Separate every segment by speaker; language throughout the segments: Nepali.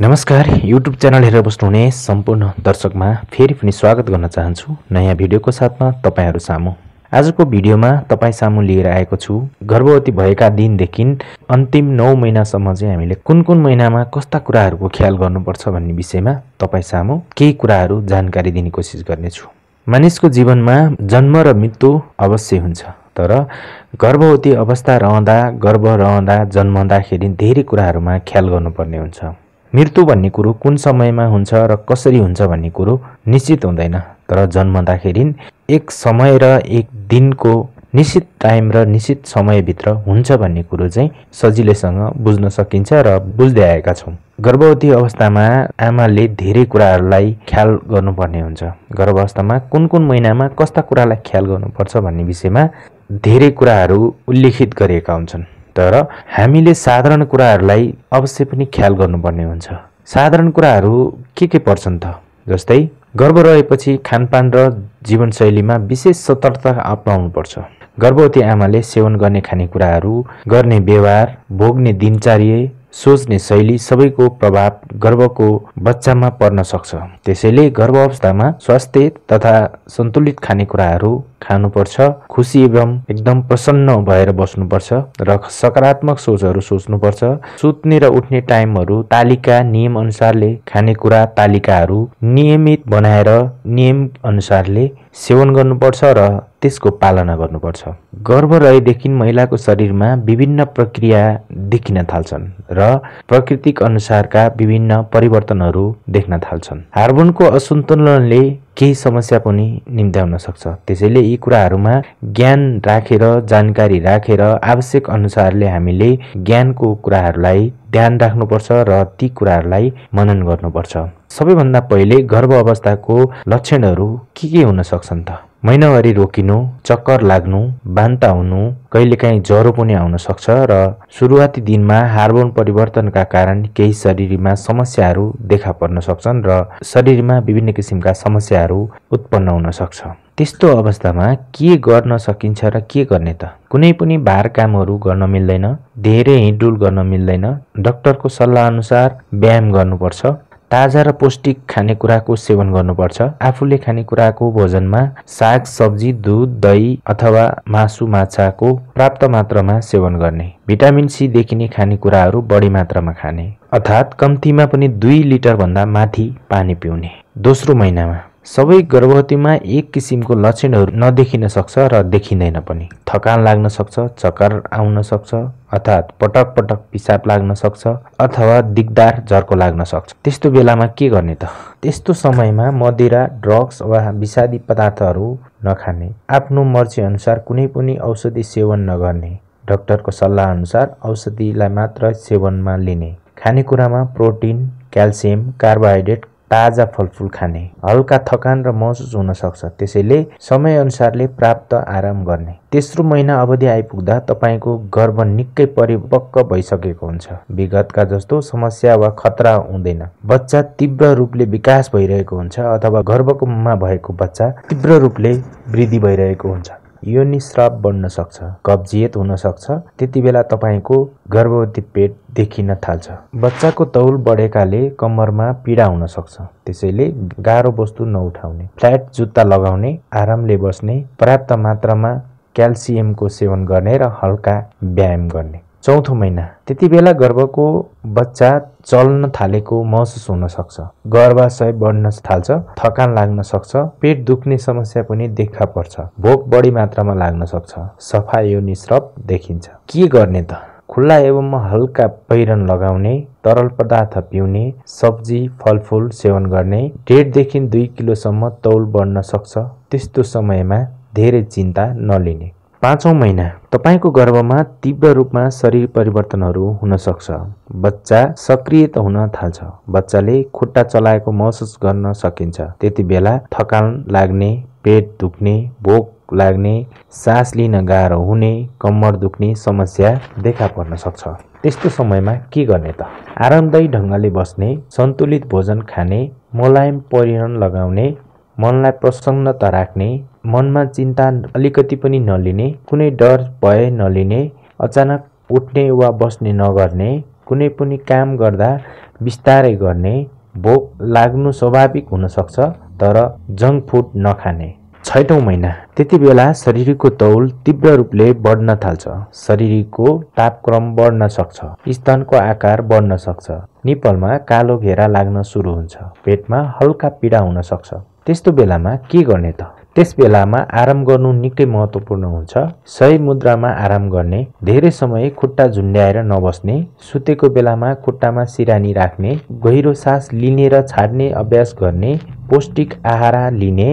Speaker 1: नमस्कार युट्युब च्यानल हेरेर बस्नुहुने सम्पूर्ण दर्शकमा फेरि पनि स्वागत गर्न चाहन्छु नयाँ भिडियोको साथमा तपाईँहरू सामु आजको भिडियोमा तपाईँ सामु लिएर आएको छु गर्भवती भएका दिनदेखि अन्तिम नौ महिनासम्म चाहिँ हामीले कुन कुन महिनामा कस्ता कुराहरूको ख्याल गर्नुपर्छ भन्ने विषयमा तपाईँ सामु केही कुराहरू जानकारी दिने कोसिस गर्नेछु मानिसको जीवनमा जन्म र मृत्यु अवश्य हुन्छ तर गर्भवती अवस्था रहँदा गर्भ रहँदा जन्मदाखेरि धेरै कुराहरूमा ख्याल गर्नुपर्ने हुन्छ मृत्यु भन्ने कुरो कुन समयमा हुन्छ र कसरी हुन्छ भन्ने कुरो निश्चित हुँदैन तर जन्मदाखेरि एक समय र एक दिनको निश्चित टाइम र निश्चित समयभित्र हुन्छ भन्ने कुरो चाहिँ सजिलैसँग बुझ्न सकिन्छ र बुझ्दै आएका छौँ गर्भवती अवस्थामा आमाले धेरै कुराहरूलाई ख्याल गर्नुपर्ने हुन्छ गर्भ अवस्थामा कुन कुन महिनामा कस्ता कुरालाई ख्याल गर्नुपर्छ भन्ने विषयमा धेरै कुराहरू उल्लेखित गरिएका हुन्छन् तर हामीले साधारण कुराहरूलाई अवश्य पनि ख्याल गर्नुपर्ने हुन्छ साधारण कुराहरू के के पर्छन् त जस्तै गर्भ रहेपछि खानपान र जीवनशैलीमा विशेष सतर्कता पर्छ गर्भवती आमाले सेवन गर्ने खानेकुराहरू गर्ने व्यवहार भोग्ने दिनचर्या सोच्ने शैली सबैको प्रभाव गर्भको बच्चामा पर्न सक्छ त्यसैले गर्भ अवस्थामा स्वास्थ्य तथा सन्तुलित खानेकुराहरू खानुपर्छ खुसी एवं एकदम प्रसन्न भएर बस्नुपर्छ र सकारात्मक सोचहरू सोच्नुपर्छ सुत्ने र उठ्ने टाइमहरू तालिका नियम अनुसारले खानेकुरा तालिकाहरू नियमित बनाएर नियम अनुसारले सेवन गर्नुपर्छ र त्यसको पालना गर्नुपर्छ गर्भ रहेदेखि महिलाको शरीरमा विभिन्न प्रक्रिया देखिन थाल्छन् र प्रकृतिक अनुसारका विभिन्न परिवर्तनहरू देख्न थाल्छन् हार्मोनको असन्तुलनले केही समस्या पनि निम्त्याउन सक्छ त्यसैले यी कुराहरूमा ज्ञान राखेर जानकारी राखेर आवश्यक अनुसारले हामीले ज्ञानको कुराहरूलाई ध्यान राख्नुपर्छ र ती कुराहरूलाई मनन गर्नुपर्छ सबैभन्दा पहिले गर्भ अवस्थाको लक्षणहरू के के हुन सक्छन् त महिनावारी रोकिनु चक्कर लाग्नु बान्ता हुनु कहिलेकाहीँ ज्वरो पनि आउन सक्छ र सुरुवाती दिनमा हार्मोन परिवर्तनका कारण केही शरीरमा समस्याहरू देखा पर्न सक्छन् र शरीरमा विभिन्न किसिमका समस्याहरू उत्पन्न हुन सक्छ त्यस्तो अवस्थामा के गर्न सकिन्छ र के गर्ने त कुनै पनि भार कामहरू गर्न मिल्दैन धेरै हिँडुल गर्न मिल्दैन डक्टरको सल्लाह अनुसार व्यायाम गर्नुपर्छ ताजा र पौष्टिक खानेकुराको सेवन गर्नुपर्छ आफूले खानेकुराको भोजनमा साग सब्जी दुध दही अथवा मासु माछाको प्राप्त मात्रामा सेवन गर्ने भिटामिन सी देखिने खानेकुराहरू बढी मात्रामा खाने अर्थात् कम्तीमा पनि दुई लिटरभन्दा माथि पानी पिउने दोस्रो महिनामा सबै गर्भवतीमा एक किसिमको लक्षणहरू नदेखिन सक्छ र देखिँदैन पनि थकान लाग्न सक्छ चक्कर आउन सक्छ अर्थात् पटक पटक पिसाब लाग्न सक्छ अथवा दिगदार झर्को लाग्न सक्छ त्यस्तो बेलामा के गर्ने त त्यस्तो समयमा मदिरा ड्रग्स वा विषादी पदार्थहरू नखाने आफ्नो मर्जी अनुसार कुनै पनि औषधि सेवन नगर्ने डाक्टरको अनुसार औषधिलाई मात्र सेवनमा लिने खानेकुरामा प्रोटिन क्याल्सियम कार्बोहाइड्रेट ताजा फलफुल खाने हल्का थकान र महसुस हुन सक्छ त्यसैले समय अनुसारले प्राप्त आराम गर्ने तेस्रो महिना अवधि आइपुग्दा तपाईँको गर्भ निकै परिपक्व भइसकेको हुन्छ विगतका जस्तो समस्या वा खतरा हुँदैन बच्चा तीव्र रूपले विकास भइरहेको हुन्छ अथवा गर्भमा भएको बच्चा तीव्र रूपले वृद्धि भइरहेको हुन्छ यो निश्राप बन्न सक्छ कब्जियत हुन सक्छ त्यति बेला तपाईँको गर्भवती पेट देखिन थाल्छ बच्चाको तौल बढेकाले कम्मरमा पीडा हुन सक्छ त्यसैले गाह्रो वस्तु नउठाउने फ्ल्याट जुत्ता लगाउने आरामले बस्ने पर्याप्त मात्रामा क्याल्सियमको सेवन गर्ने र हल्का व्यायाम गर्ने चौथो महिना त्यति बेला गर्भको बच्चा चल्न थालेको महसुस हुन सक्छ गर्भाशय बढ्न थाल्छ थकान लाग्न सक्छ पेट दुख्ने समस्या पनि देखा पर्छ भोक बढी मात्रामा लाग्न सक्छ सफा यो स्रप देखिन्छ के गर्ने त खुल्ला एवं हल्का पहिरन लगाउने तरल पदार्थ पिउने सब्जी फलफुल सेवन गर्ने डेढदेखि दुई किलोसम्म तौल बढ्न सक्छ त्यस्तो समयमा धेरै चिन्ता नलिने पाँचौँ महिना तपाईँको गर्भमा तीव्र रूपमा शरीर परिवर्तनहरू सक्छ बच्चा सक्रिय त हुन थाल्छ बच्चाले खुट्टा चलाएको महसुस गर्न सकिन्छ त्यति बेला थकान लाग्ने पेट दुख्ने भोक लाग्ने सास लिन गाह्रो हुने कम्मर दुख्ने समस्या देखा पर्न सक्छ त्यस्तो समयमा के गर्ने त आरामदायी ढङ्गले बस्ने सन्तुलित भोजन खाने मोलायम परिहरण लगाउने मनलाई प्रसन्नता राख्ने मनमा चिन्ता अलिकति पनि नलिने कुनै डर भए नलिने अचानक उठ्ने वा बस्ने नगर्ने कुनै पनि काम गर्दा बिस्तारै गर्ने भोक लाग्नु स्वाभाविक हुनसक्छ तर जङ्क फुड नखाने छैटौँ महिना त्यति बेला शरीरको तौल तीव्र रूपले बढ्न थाल्छ शरीरको तापक्रम बढ्न सक्छ स्तनको आकार बढ्न सक्छ निपलमा कालो घेरा लाग्न सुरु हुन्छ पेटमा हल्का पीडा हुन सक्छ त्यस्तो बेलामा के गर्ने त त्यस बेलामा आराम गर्नु निकै महत्त्वपूर्ण हुन्छ सही मुद्रामा आराम गर्ने धेरै समय खुट्टा झुन्ड्याएर नबस्ने सुतेको बेलामा खुट्टामा सिरानी राख्ने गहिरो सास लिने र छाड्ने अभ्यास गर्ने पौष्टिक आहार लिने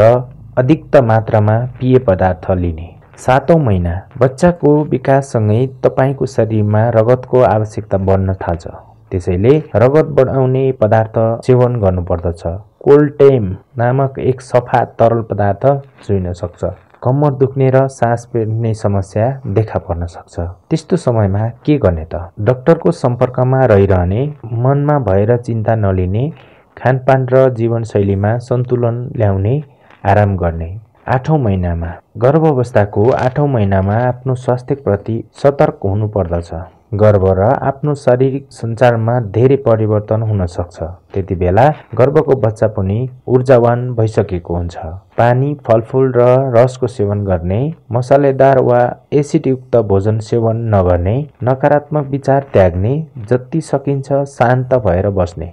Speaker 1: र अधिकत मात्रामा पिए पदार्थ लिने सातौँ महिना बच्चाको विकाससँगै तपाईँको शरीरमा रगतको आवश्यकता बढ्न थाल्छ त्यसैले रगत बढाउने पदार्थ सेवन गर्नुपर्दछ कोल्टेम नामक एक सफा तरल पदार्थ चुहिन सक्छ कम्मर दुख्ने र सास फेर्ने समस्या देखा पर्न सक्छ त्यस्तो समयमा के गर्ने त डक्टरको सम्पर्कमा रहिरहने मनमा भएर चिन्ता नलिने खानपान र जीवनशैलीमा सन्तुलन ल्याउने आराम गर्ने आठौँ महिनामा गर्भावस्थाको आठौँ महिनामा आफ्नो स्वास्थ्यप्रति सतर्क हुनुपर्दछ गर्भ र आफ्नो शारीरिक सञ्चारमा धेरै परिवर्तन हुन सक्छ त्यति बेला गर्भको बच्चा पनि ऊर्जावान भइसकेको हुन्छ पानी फलफुल र रसको सेवन गर्ने मसालेदार वा एसिडयुक्त भोजन सेवन नगर्ने नकारात्मक विचार त्याग्ने जति सकिन्छ शान्त भएर बस्ने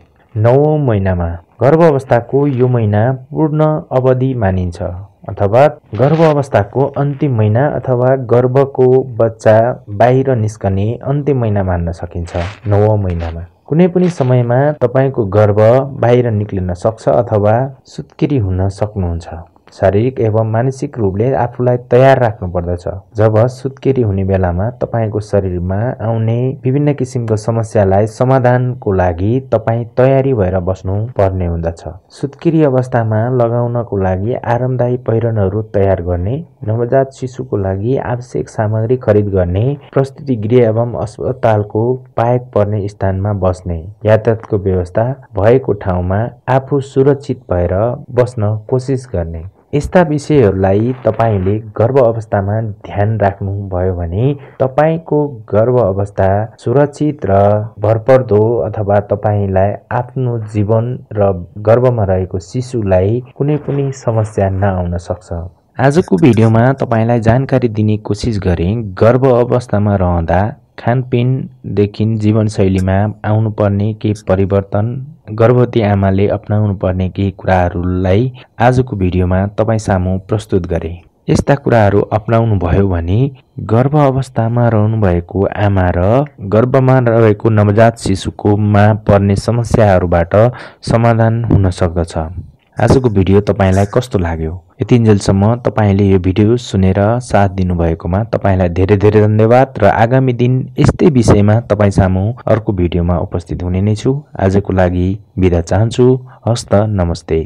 Speaker 1: नौ महिनामा गर्भ अवस्थाको यो महिना पूर्ण अवधि मानिन्छ अथवा गर्भ अवस्थाको अन्तिम महिना अथवा गर्भको बच्चा बाहिर निस्कने अन्तिम महिना मान्न सकिन्छ नौ महिनामा कुनै पनि समयमा तपाईँको गर्भ बाहिर निक्लिन सक्छ अथवा सुत्किरी हुन सक्नुहुन्छ शारीरिक एवं मानसिक रूपले आफूलाई तयार राख्नुपर्दछ जब सुत्केरी हुने बेलामा तपाईँको शरीरमा आउने विभिन्न किसिमको समस्यालाई समाधानको लागि तपाईँ तयारी भएर बस्नु पर्ने हुँदछ सुत्केरी अवस्थामा लगाउनको लागि आरामदायी पहिरनहरू तयार गर्ने नवजात शिशुको लागि आवश्यक सामग्री खरिद गर्ने प्रस्तुति गृह एवं अस्पतालको पाएक पर्ने स्थानमा बस्ने यातायातको व्यवस्था भएको ठाउँमा आफू सुरक्षित भएर बस्न कोसिस गर्ने यस्ता विषयहरूलाई तपाईँले गर्भ अवस्थामा ध्यान राख्नुभयो भने तपाईँको गर्भ अवस्था सुरक्षित र भरपर्दो अथवा तपाईँलाई आफ्नो जीवन र गर्भमा रहेको शिशुलाई कुनै पनि समस्या नआउन सक्छ आजको भिडियोमा तपाईँलाई जानकारी दिने कोसिस गरेँ गर्भ अवस्थामा रहँदा खानपिनदेखि जीवनशैलीमा आउनुपर्ने केही परिवर्तन गर्भवती आमाले अप्नाउनुपर्ने केही कुराहरूलाई आजको भिडियोमा तपाईँ सामु प्रस्तुत गरे यस्ता कुराहरू अप्नाउनु भयो भने गर्भ अवस्थामा रहनुभएको आमा र गर्भमा रहेको नवजात शिशुकोमा पर्ने समस्याहरूबाट समाधान हुन सक्दछ आजको भिडियो तपाईँलाई कस्तो लाग्यो यतिन्जेलसम्म तपाईँले यो भिडियो सुनेर साथ दिनुभएकोमा तपाईँलाई धेरै धेरै धन्यवाद र आगामी दिन यस्तै विषयमा तपाईँ सामु अर्को भिडियोमा उपस्थित हुने नै छु आजको लागि बिदा चाहन्छु हस्त नमस्ते